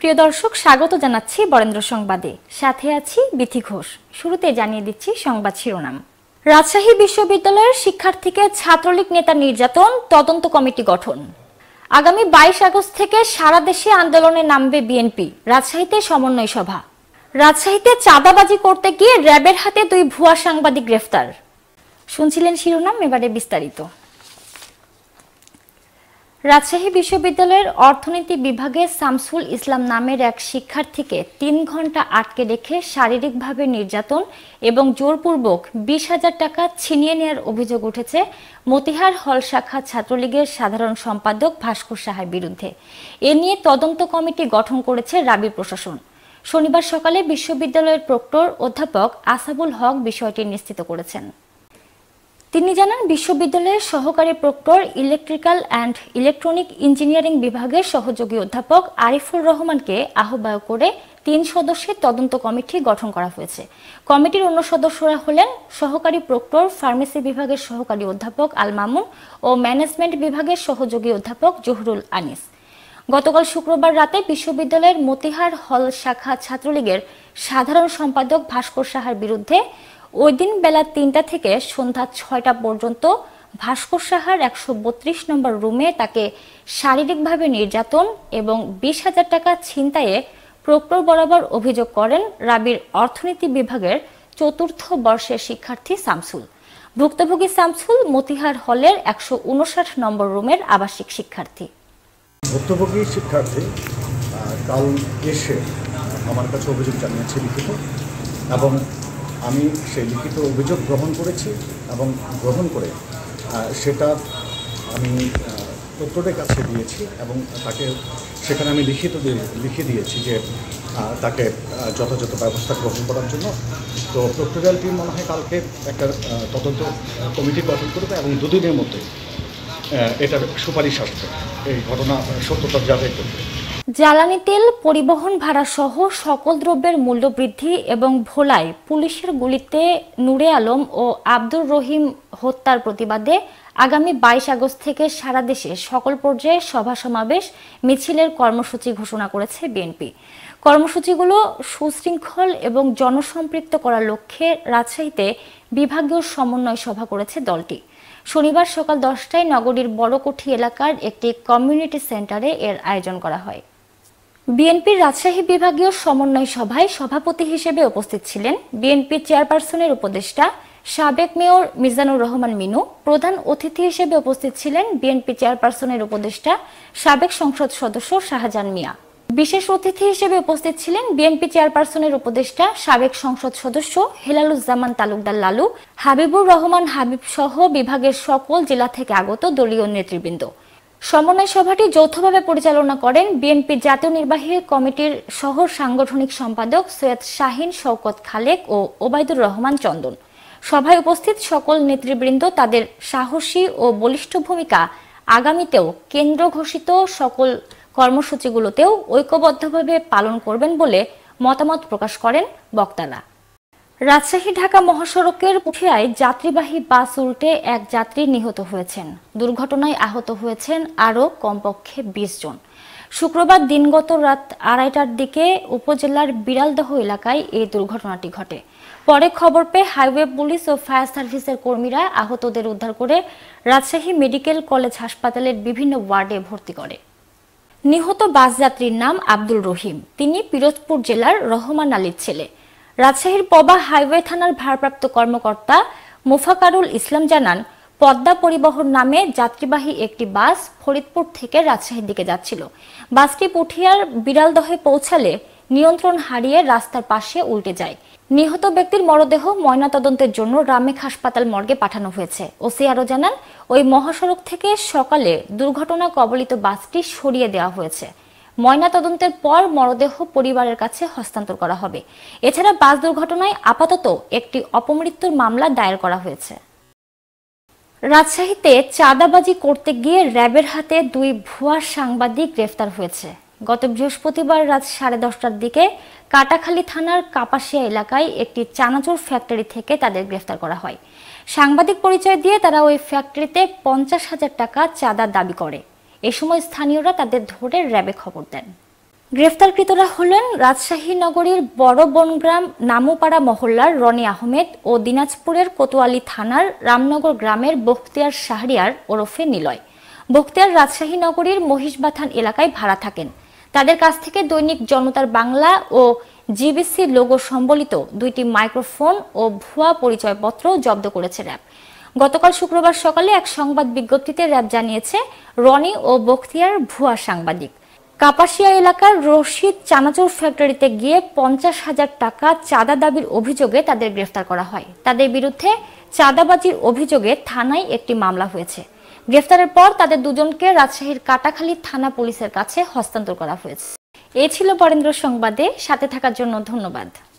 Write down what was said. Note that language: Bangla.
প্রিয় দর্শক স্বাগত জানাচ্ছি বরেন্দ্র সংবাদে সাথে আছি বিথি ঘোষ শুরুতে জানিয়ে দিচ্ছি সংবাদ শিরোনাম রাজশাহী বিশ্ববিদ্যালয়ের শিক্ষার্থীকে ছাত্রলীগ নেতা নির্যাতন তদন্ত কমিটি গঠন আগামী বাইশ আগস্ট থেকে সারা দেশে আন্দোলনে নামবে বিএনপি রাজশাহীতে সমন্বয় সভা রাজশাহীতে চাঁদাবাজি করতে গিয়ে র্যাবের হাতে দুই ভুয়া সাংবাদিক গ্রেফতার শুনছিলেন শিরোনাম এবারে বিস্তারিত রাজশাহী বিশ্ববিদ্যালয়ের অর্থনীতি বিভাগে সামসুল ইসলাম নামের এক শিক্ষার্থীকে তিন ঘন্টা আটকে রেখে শারীরিকভাবে নির্যাতন এবং জোরপূর্বক বিশ হাজার টাকা ছিনিয়ে নেওয়ার অভিযোগ উঠেছে মতিহার হল শাখা ছাত্রলীগের সাধারণ সম্পাদক ভাস্কর সাহার বিরুদ্ধে এ নিয়ে তদন্ত কমিটি গঠন করেছে রাবি প্রশাসন শনিবার সকালে বিশ্ববিদ্যালয়ের প্রক্টর অধ্যাপক আসাবুল হক বিষয়টি নিশ্চিত করেছেন তিনি জানান বিশ্ববিদ্যালয়ের সহকারী proctor electrical and electronic engineering বিভাগের সহযোগী অধ্যাপক আরিফুর রহমানকে আহ্বায়ক করে তিন সদস্যের তদন্ত কমিটি গঠন করা হয়েছে কমিটির অন্য সদস্যরা হলেন সহকারী প্রক্টর ফার্মেসি বিভাগের সহকারী অধ্যাপক আল মামুন ও ম্যানেজমেন্ট বিভাগের সহযোগী অধ্যাপক জহুরুল আনিস গতকাল শুক্রবার রাতে বিশ্ববিদ্যালয়ের মতিহার হল শাখা ছাত্রলীগের সাধারণ সম্পাদক ভাস্কর সাহার বিরুদ্ধে ওই দিন বেলা তিনটা থেকে সন্ধ্যা ছয়টা পর্যন্ত ভাস্কর সাহার একশো বত্রিশ নম্বর রুমে তাকে শারীরিকভাবে নির্যাতন এবং বিশ হাজার টাকা ছিনতাইয়ে প্রক্টর বরাবর অভিযোগ করেন রাবির অর্থনীতি বিভাগের চতুর্থ বর্ষের শিক্ষার্থী সামসুল ভুক্তভোগী সামসুল মতিহার হলের একশো উনষাট নম্বর রুমের আবাসিক শিক্ষার্থী ভুক্তভোগী শিক্ষার্থী কাল এসে আমার কাছে অভিযোগ জানিয়েছে লিখিত এবং আমি সেই লিখিত অভিযোগ গ্রহণ করেছি এবং গ্রহণ করে সেটা আমি প্রত্যেকের কাছে দিয়েছি এবং তাকে সেখানে আমি লিখিত লিখে দিয়েছি যে তাকে যথাযথ ব্যবস্থা গ্রহণ করার জন্য তো প্রক্টোরিয়াল টিম মনে হয় কালকে একটা তদন্ত কমিটি গঠন করবে এবং দুদিনের মধ্যে এটা সুপারিশ আসবে এই ঘটনা সত্যতা যাচাই করবে জ্বালানি তেল পরিবহন ভাড়া সহ সকল দ্রব্যের মূল্য বৃদ্ধি এবং ভোলায় পুলিশের গুলিতে নূরে আলম ও আব্দুর রহিম হত্যার প্রতিবাদে আগামী বাইশ আগস্ট থেকে সারা দেশে সকল পর্যায়ে সভা সমাবেশ মিছিলের কর্মসূচি ঘোষণা করেছে বিএনপি কর্মসূচিগুলো সুশৃঙ্খল এবং জনসম্পৃক্ত করার লক্ষ্যে রাজশাহীতে বিভাগীয় সমন্বয় সভা করেছে দলটি শনিবার সকাল দশটায় নগরীর বড়কুঠি এলাকার একটি কমিউনিটি সেন্টারে এর আয়োজন করা হয় বিএনপির রাজশাহী বিভাগীয় সমন্বয় সভায় সভাপতি হিসেবে উপস্থিত ছিলেন বিএনপি চেয়ারপারসনের উপদেষ্টা সাবেক মেয়র মিজানুর রহমান মিনু প্রধান অতিথি হিসেবে উপস্থিত ছিলেন বিএনপি চেয়ারপারসনের উপদেষ্টা সাবেক সংসদ সদস্য শাহজাহান মিয়া বিশেষ অতিথি হিসেবে উপস্থিত ছিলেন বিএনপি চেয়ারপারসনের উপদেষ্টা সাবেক সংসদ সদস্য হেলালুজ্জামান তালুকদার লালু হাবিবুর রহমান হাবিব সহ বিভাগের সকল জেলা থেকে আগত দলীয় নেতৃবৃন্দ সমন্বয় সভাটি যৌথভাবে পরিচালনা করেন বিএনপির জাতীয় নির্বাহী কমিটির সহ সাংগঠনিক সম্পাদক সৈয়দ শাহিন শওকত খালেক ও ওবায়দুর রহমান চন্দন সভায় উপস্থিত সকল নেতৃবৃন্দ তাদের সাহসী ও বলিষ্ঠ ভূমিকা আগামীতেও কেন্দ্র ঘোষিত সকল কর্মসূচিগুলোতেও ঐক্যবদ্ধভাবে পালন করবেন বলে মতামত প্রকাশ করেন বক্তারা রাজশাহী ঢাকা মহাসড়কের পুঠিয়ায় যাত্রীবাহী বাস উল্টে এক যাত্রী নিহত হয়েছেন দুর্ঘটনায় আহত হয়েছেন আরও কমপক্ষে বিশ জন শুক্রবার দিনগত রাত আড়াইটার দিকে উপজেলার বিড়ালদহ এলাকায় এই দুর্ঘটনাটি ঘটে পরে খবর পেয়ে হাইওয়ে পুলিশ ও ফায়ার সার্ভিসের কর্মীরা আহতদের উদ্ধার করে রাজশাহী মেডিকেল কলেজ হাসপাতালের বিভিন্ন ওয়ার্ডে ভর্তি করে নিহত বাস যাত্রীর নাম আব্দুল রহিম তিনি পিরোজপুর জেলার রহমান আলীর ছেলে রাজশাহীর পবা হাইওয়ে থানার ভারপ্রাপ্ত কর্মকর্তা মুফাকারুল ইসলাম জানান পদ্মা পরিবহন নামে যাত্রীবাহী একটি বাস ফরিদপুর থেকে রাজশাহীর দিকে যাচ্ছিল বাসটি পুঠিয়ার বিড়ালদহে পৌঁছালে নিয়ন্ত্রণ হারিয়ে রাস্তার পাশে উল্টে যায় নিহত ব্যক্তির মরদেহ ময়নাতদন্তের জন্য রামেক হাসপাতাল মর্গে পাঠানো হয়েছে ওসি আরও জানান ওই মহাসড়ক থেকে সকালে দুর্ঘটনা কবলিত বাসটি সরিয়ে দেওয়া হয়েছে ময়নাতদন্তের পর মরদেহ পরিবারের কাছে হস্তান্তর করা হবে এছাড়া বাস দুর্ঘটনায় আপাতত একটি অপমৃত্যুর মামলা দায়ের করা হয়েছে রাজশাহীতে চাঁদাবাজি করতে গিয়ে র্যাবের হাতে দুই ভুয়া সাংবাদিক গ্রেফতার হয়েছে গত বৃহস্পতিবার রাত সাড়ে দশটার দিকে কাটাখালী থানার কাপাসিয়া এলাকায় একটি চানাচুর ফ্যাক্টরি থেকে তাদের গ্রেফতার করা হয় সাংবাদিক পরিচয় দিয়ে তারা ওই ফ্যাক্টরিতে পঞ্চাশ হাজার টাকা চাঁদা দাবি করে এ সময় স্থানীয়রা তাদের ধরে র্যাবে খবর দেন গ্রেফতারকৃতরা হলেন রাজশাহী নগরীর বড় বনগ্রাম নামুপাড়া মহল্লার রনি আহমেদ ও দিনাজপুরের কোতোয়ালি থানার রামনগর গ্রামের বখতিয়ার শাহরিয়ার ওরফে নিলয় বখতিয়ার রাজশাহী নগরীর মহিষবাথান এলাকায় ভাড়া থাকেন তাদের কাছ থেকে দৈনিক জনতার বাংলা ও জিবিসি লোগো সম্বলিত দুইটি মাইক্রোফোন ও ভুয়া পরিচয়পত্র জব্দ করেছে র্যাব গতকাল শুক্রবার সকালে এক সংবাদ বিজ্ঞপ্তিতে র্যাব জানিয়েছে রনি ও বখতিয়ার ভুয়া সাংবাদিক কাপাসিয়া এলাকার রশিদ চানাচুর ফ্যাক্টরিতে গিয়ে পঞ্চাশ হাজার টাকা চাঁদা দাবির অভিযোগে তাদের গ্রেফতার করা হয় তাদের বিরুদ্ধে চাঁদাবাজির অভিযোগে থানায় একটি মামলা হয়েছে গ্রেফতারের পর তাদের দুজনকে রাজশাহীর কাটাখালী থানা পুলিশের কাছে হস্তান্তর করা হয়েছে এ ছিল বরেন্দ্র সংবাদে সাথে থাকার জন্য ধন্যবাদ